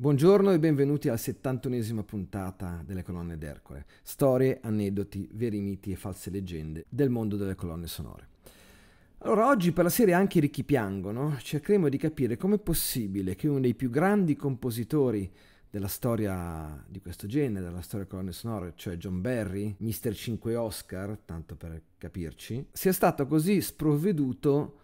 Buongiorno e benvenuti alla 71esima puntata delle colonne d'Ercole, storie, aneddoti, veri miti e false leggende del mondo delle colonne sonore. Allora, oggi per la serie Anche i ricchi piangono, cercheremo di capire com'è possibile che uno dei più grandi compositori della storia di questo genere, della storia delle colonne sonore, cioè John Barry, Mister 5 Oscar, tanto per capirci, sia stato così sprovveduto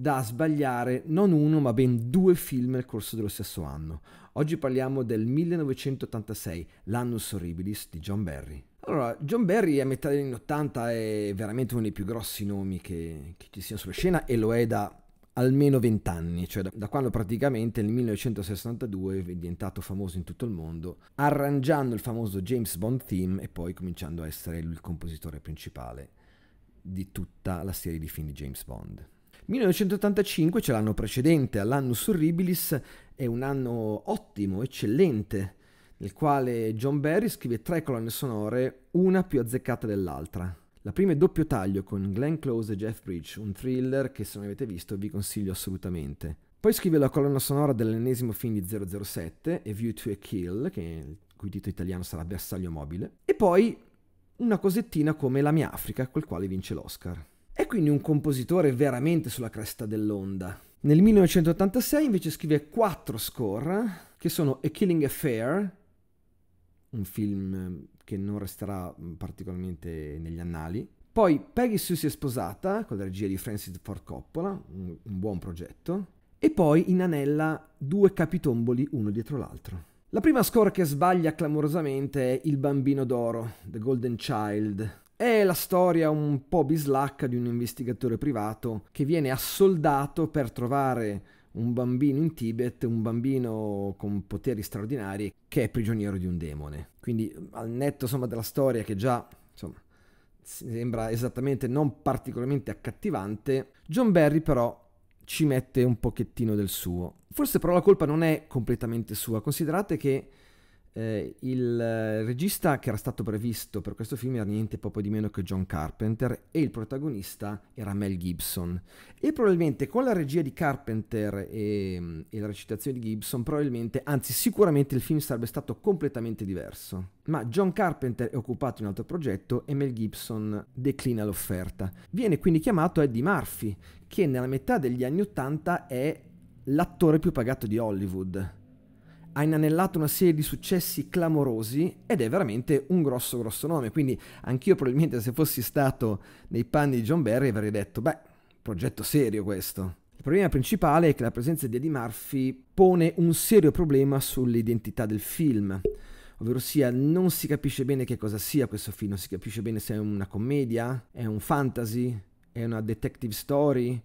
da sbagliare non uno ma ben due film nel corso dello stesso anno. Oggi parliamo del 1986, l'annus horribilis di John Barry. Allora, John Barry a metà degli anni 80 è veramente uno dei più grossi nomi che, che ci siano sulla scena e lo è da almeno 20 anni, cioè da, da, quando praticamente nel 1962 è diventato famoso in tutto il mondo, arrangiando il famoso James Bond theme e poi cominciando a essere lui il compositore principale di tutta la serie di film di James Bond. 1985 c'è l'anno precedente all'annus horribilis, è un anno ottimo, eccellente, nel quale John Barry scrive tre colonne sonore, una più azzeccata dell'altra. La prima è doppio taglio con Glenn Close e Jeff Bridge, un thriller che se non avete visto vi consiglio assolutamente. Poi scrive la colonna sonora dell'ennesimo film di 007, A View to a Kill, che il cui titolo italiano sarà Bersaglio mobile, e poi una cosettina come La mia Africa, col quale vince l'Oscar. È quindi un compositore veramente sulla cresta dell'onda. Nel 1986 invece scrive quattro score, che sono A Killing Affair, un film che non resterà particolarmente negli annali. Poi Peggy Sue si è sposata, con la regia di Francis Ford Coppola, un, un buon progetto. E poi in anella due capitomboli uno dietro l'altro. La prima score che sbaglia clamorosamente è Il bambino d'oro, The Golden Child, è la storia un po' bislacca di un investigatore privato che viene assoldato per trovare un bambino in Tibet, un bambino con poteri straordinari che è prigioniero di un demone. Quindi al netto insomma, della storia che già insomma, sembra esattamente non particolarmente accattivante, John Barry però ci mette un pochettino del suo. Forse però la colpa non è completamente sua, considerate che eh, il eh, regista che era stato previsto per questo film era niente poco di meno che John Carpenter e il protagonista era Mel Gibson. E probabilmente con la regia di Carpenter e, mm, e la recitazione di Gibson, probabilmente, anzi sicuramente il film sarebbe stato completamente diverso. Ma John Carpenter è occupato in un altro progetto e Mel Gibson declina l'offerta. Viene quindi chiamato Eddie Murphy, che nella metà degli anni 80 è l'attore più pagato di Hollywood ha inanellato una serie di successi clamorosi ed è veramente un grosso grosso nome, quindi anch'io probabilmente se fossi stato nei panni di John Barry avrei detto, beh, progetto serio questo. Il problema principale è che la presenza di Eddie Murphy pone un serio problema sull'identità del film ovvero sia non si capisce bene che cosa sia questo film, non si capisce bene se è una commedia, è un fantasy, è una detective story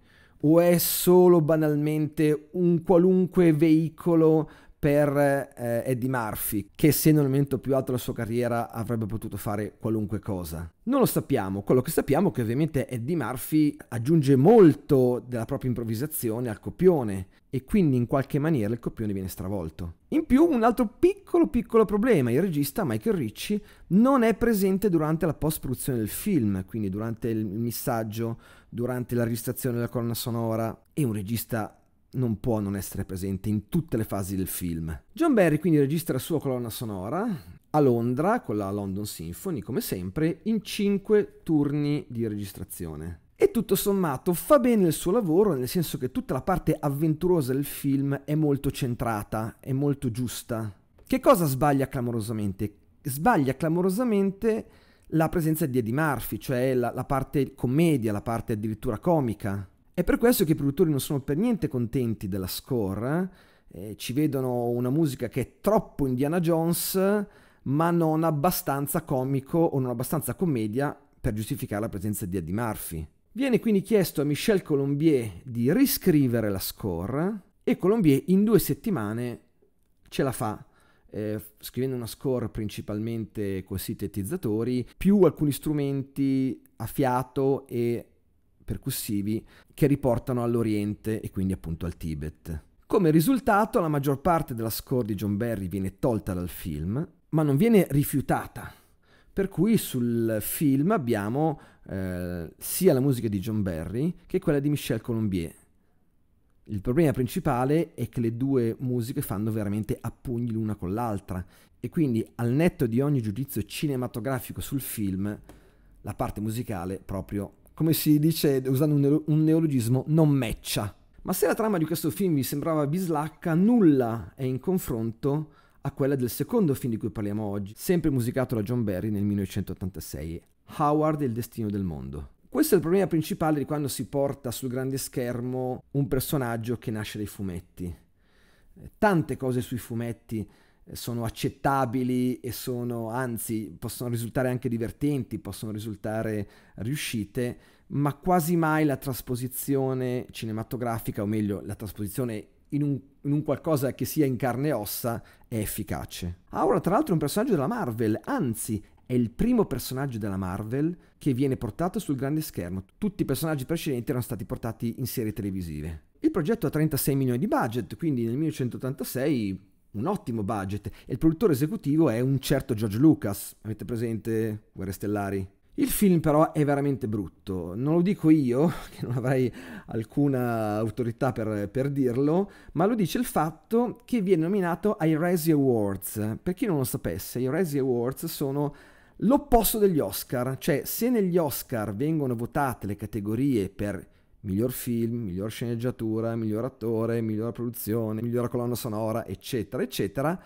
o è solo banalmente un qualunque veicolo per eh, Eddie Murphy, che essendo nel momento più alto della sua carriera avrebbe potuto fare qualunque cosa. Non lo sappiamo, quello che sappiamo è che ovviamente Eddie Murphy aggiunge molto della propria improvvisazione al copione e quindi in qualche maniera il copione viene stravolto. In più un altro piccolo piccolo problema, il regista Michael Ricci non è presente durante la post-produzione del film, quindi durante il missaggio, durante la registrazione della colonna sonora, è un regista non può non essere presente in tutte le fasi del film. John Barry quindi registra la sua colonna sonora a Londra con la London Symphony, come sempre, in cinque turni di registrazione. E tutto sommato fa bene il suo lavoro, nel senso che tutta la parte avventurosa del film è molto centrata, è molto giusta. Che cosa sbaglia clamorosamente? Sbaglia clamorosamente la presenza di Eddie Murphy, cioè la, la parte commedia, la parte addirittura comica. È per questo che i produttori non sono per niente contenti della score, eh, ci vedono una musica che è troppo Indiana Jones, ma non abbastanza comico o non abbastanza commedia per giustificare la presenza di Eddie Murphy. Viene quindi chiesto a Michel Colombier di riscrivere la score e Colombier in due settimane ce la fa, eh, scrivendo una score principalmente con sintetizzatori, più alcuni strumenti a fiato e percussivi che riportano all'Oriente e quindi appunto al Tibet. Come risultato la maggior parte della score di John Barry viene tolta dal film, ma non viene rifiutata. Per cui sul film abbiamo eh, sia la musica di John Barry che quella di Michel Colombier. Il problema principale è che le due musiche fanno veramente appugni l'una con l'altra e quindi al netto di ogni giudizio cinematografico sul film, la parte musicale proprio come si dice usando un, neologismo, non meccia. Ma se la trama di questo film vi sembrava bislacca, nulla è in confronto a quella del secondo film di cui parliamo oggi, sempre musicato da John Barry nel 1986, Howard e il destino del mondo. Questo è il problema principale di quando si porta sul grande schermo un personaggio che nasce dai fumetti. Tante cose sui fumetti sono accettabili e sono, anzi, possono risultare anche divertenti, possono risultare riuscite, ma quasi mai la trasposizione cinematografica, o meglio, la trasposizione in un, in un, qualcosa che sia in carne e ossa, è efficace. Aura, ah, tra l'altro, è un personaggio della Marvel, anzi, è il primo personaggio della Marvel che viene portato sul grande schermo. Tutti i personaggi precedenti erano stati portati in serie televisive. Il progetto ha 36 milioni di budget, quindi nel 1986 un ottimo budget e il produttore esecutivo è un certo George Lucas. Avete presente Guerre Stellari? Il film però è veramente brutto, non lo dico io, che non avrei alcuna autorità per, per dirlo, ma lo dice il fatto che viene nominato ai Razzie Awards. Per chi non lo sapesse, i Razzie Awards sono l'opposto degli Oscar, cioè se negli Oscar vengono votate le categorie per miglior film, miglior sceneggiatura, miglior attore, miglior produzione, miglior colonna sonora, eccetera, eccetera,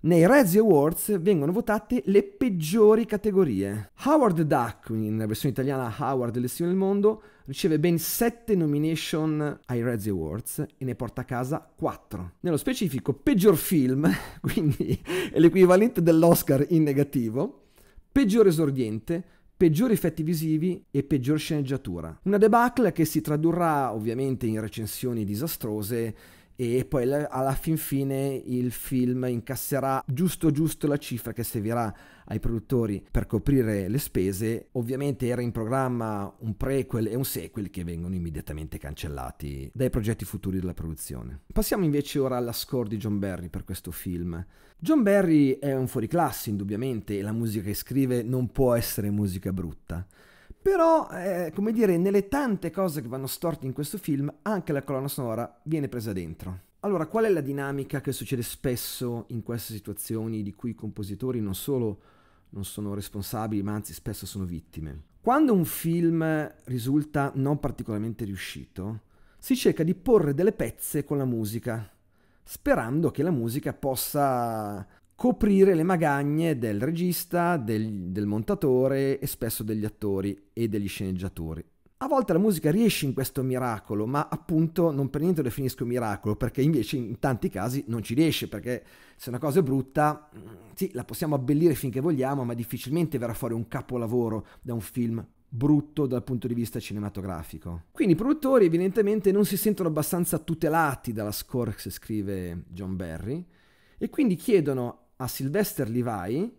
nei Razzie Awards vengono votate le peggiori categorie. Howard Duck, nella versione italiana Howard Lezione del Mondo, riceve ben 7 nomination ai Razzie Awards e ne porta a casa 4. Nello specifico, peggior film, quindi è l'equivalente dell'Oscar in negativo, peggior esordiente, peggiori effetti visivi e peggior sceneggiatura. Una debacle che si tradurrà ovviamente in recensioni disastrose e poi alla fin fine il film incasserà giusto giusto la cifra che servirà ai produttori per coprire le spese. Ovviamente era in programma un prequel e un sequel che vengono immediatamente cancellati dai progetti futuri della produzione. Passiamo invece ora alla score di John Barry per questo film. John Barry è un fuoriclasse indubbiamente e la musica che scrive non può essere musica brutta. Però, eh, come dire, nelle tante cose che vanno storte in questo film, anche la colonna sonora viene presa dentro. Allora, qual è la dinamica che succede spesso in queste situazioni di cui i compositori non solo non sono responsabili, ma anzi spesso sono vittime? Quando un film risulta non particolarmente riuscito, si cerca di porre delle pezze con la musica, sperando che la musica possa coprire le magagne del regista, del, del montatore e spesso degli attori e degli sceneggiatori. A volte la musica riesce in questo miracolo, ma appunto non per niente lo definisco miracolo, perché invece in tanti casi non ci riesce, perché se una cosa è brutta, mm, sì, la possiamo abbellire finché vogliamo, ma difficilmente verrà fuori un capolavoro da un film brutto dal punto di vista cinematografico. Quindi i produttori evidentemente non si sentono abbastanza tutelati dalla score che scrive John Barry e quindi chiedono a Sylvester Levi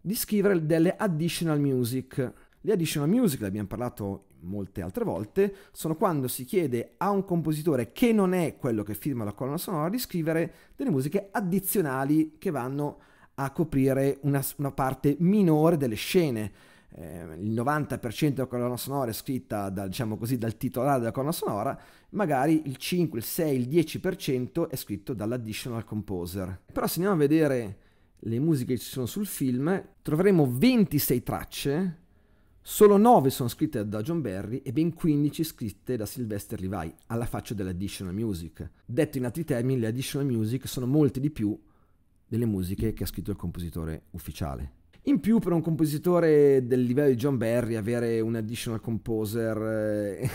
di scrivere delle additional music. Le additional music, ne abbiamo parlato molte altre volte, sono quando si chiede a un compositore che non è quello che firma la colonna sonora di scrivere delle musiche addizionali che vanno a coprire una, una parte minore delle scene Ehm, il 90% della colonna sonora è scritta da, diciamo così, dal titolare della colonna sonora, magari il 5, il 6, il 10% è scritto dall'additional composer. Però se andiamo a vedere le musiche che ci sono sul film, troveremo 26 tracce, solo 9 sono scritte da John Barry e ben 15 scritte da Sylvester Levi, alla faccia dell'additional music. Detto in altri termini, le additional music sono molte di più delle musiche che ha scritto il compositore ufficiale. In più, per un compositore del livello di John Barry, avere un additional composer eh,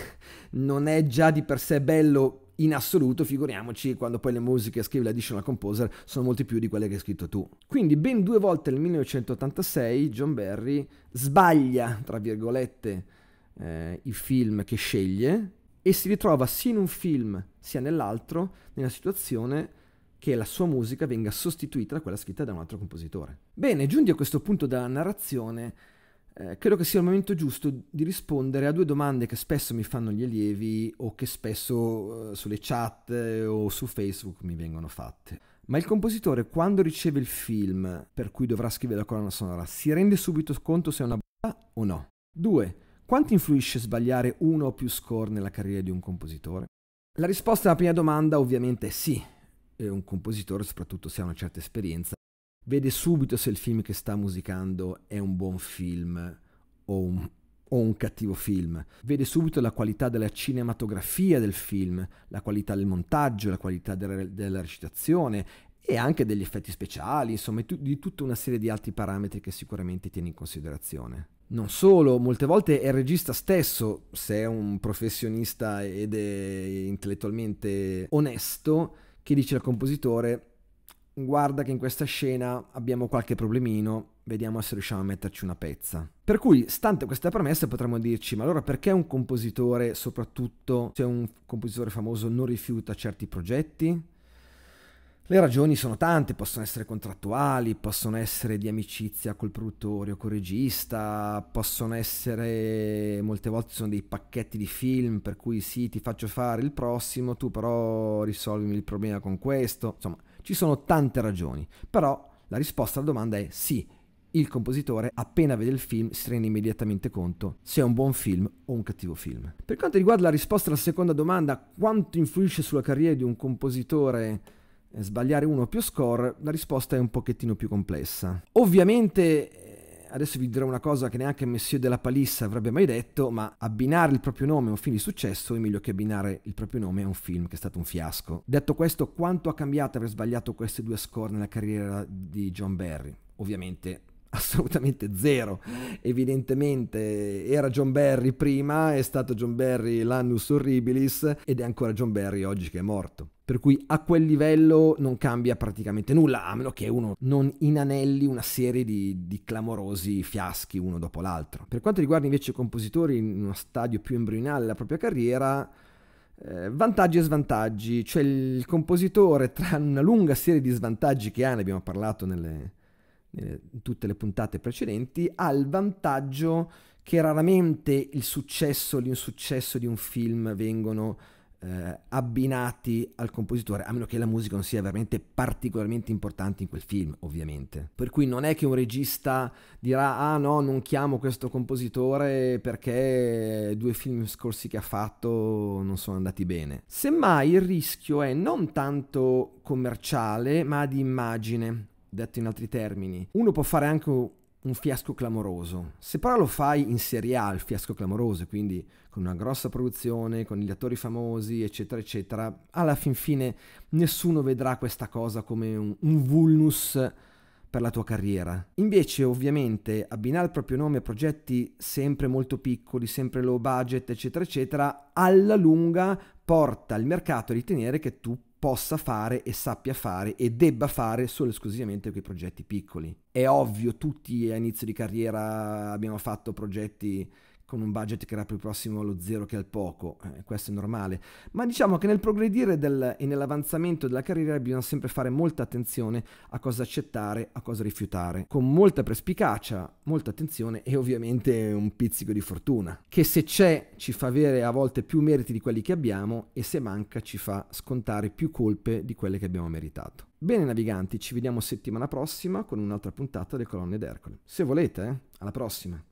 non è già di per sé bello in assoluto, figuriamoci quando poi le musiche che scrive l'additional composer sono molte più di quelle che hai scritto tu. Quindi, ben due volte nel 1986, John Barry sbaglia, tra virgolette, eh, i film che sceglie e si ritrova sia in un film sia nell'altro nella situazione che la sua musica venga sostituita da quella scritta da un altro compositore. Bene, giunti a questo punto della narrazione, eh, credo che sia il momento giusto di rispondere a due domande che spesso mi fanno gli allievi o che spesso eh, sulle chat o su Facebook mi vengono fatte. Ma il compositore quando riceve il film per cui dovrà scrivere la colonna sonora si rende subito conto se è una bolla o no? Due, Quanto influisce sbagliare uno o più score nella carriera di un compositore? La risposta alla prima domanda ovviamente è sì, eh, un compositore, soprattutto se ha una certa esperienza, vede subito se il film che sta musicando è un buon film o un, o un cattivo film, vede subito la qualità della cinematografia del film, la qualità del montaggio, la qualità de- della recitazione e anche degli effetti speciali, insomma, t- di tutta una serie di altri parametri che sicuramente tiene in considerazione. Non solo, molte volte è il regista stesso, se è un professionista ed è intellettualmente onesto, che dice al compositore guarda che in questa scena abbiamo qualche problemino, vediamo se riusciamo a metterci una pezza. Per cui, stante questa premessa, potremmo dirci, ma allora perché un compositore, soprattutto se un compositore famoso, non rifiuta certi progetti? Le ragioni sono tante, possono essere contrattuali, possono essere di amicizia col produttore o col regista, possono essere molte volte sono dei pacchetti di film per cui sì, ti faccio fare il prossimo, tu però risolvimi il problema con questo. Insomma, ci sono tante ragioni, però la risposta alla domanda è sì. Il compositore, appena vede il film, si rende immediatamente conto se è un buon film o un cattivo film. Per quanto riguarda la risposta alla seconda domanda, quanto influisce sulla carriera di un compositore sbagliare uno o più score, la risposta è un pochettino più complessa. Ovviamente, eh, adesso vi dirò una cosa che neanche Messier della Palissa avrebbe mai detto, ma abbinare il proprio nome a un film di successo è meglio che abbinare il proprio nome a un film che è stato un fiasco. Detto questo, quanto ha cambiato aver sbagliato questi due score nella carriera di John Barry? Ovviamente assolutamente zero. Evidentemente era John Barry prima, è stato John Barry l'annus horribilis ed è ancora John Barry oggi che è morto. Per cui a quel livello non cambia praticamente nulla, a meno che uno non inanelli una serie di, di clamorosi fiaschi uno dopo l'altro. Per quanto riguarda invece i compositori in uno stadio più embrionale della propria carriera, eh, vantaggi e svantaggi, cioè il compositore tra una lunga serie di svantaggi che ha, ne abbiamo parlato nelle, eh, tutte le puntate precedenti, ha il vantaggio che raramente il successo o l'insuccesso di un film vengono eh, abbinati al compositore, a meno che la musica non sia veramente particolarmente importante in quel film, ovviamente. Per cui non è che un regista dirà "Ah no, non chiamo questo compositore perché due film scorsi che ha fatto non sono andati bene". Semmai il rischio è non tanto commerciale, ma di immagine, Detto in altri termini, uno può fare anche un fiasco clamoroso. Se però lo fai in Serie A, il fiasco clamoroso, quindi con una grossa produzione, con gli attori famosi, eccetera, eccetera, alla fin fine nessuno vedrà questa cosa come un, un vulnus per la tua carriera. Invece, ovviamente, abbinare il proprio nome a progetti sempre molto piccoli, sempre low budget, eccetera, eccetera, alla lunga porta il mercato a ritenere che tu possa fare e sappia fare e debba fare solo e esclusivamente quei progetti piccoli. È ovvio, tutti a inizio di carriera abbiamo fatto progetti con un budget che era più prossimo allo zero che al poco, eh, questo è normale, ma diciamo che nel progredire del, e nell'avanzamento della carriera bisogna sempre fare molta attenzione a cosa accettare, a cosa rifiutare, con molta perspicacia, molta attenzione e ovviamente un pizzico di fortuna, che se c'è ci fa avere a volte più meriti di quelli che abbiamo e se manca ci fa scontare più colpe di quelle che abbiamo meritato. Bene naviganti, ci vediamo settimana prossima con un'altra puntata delle colonne d'Ercole. Se volete, eh? alla prossima!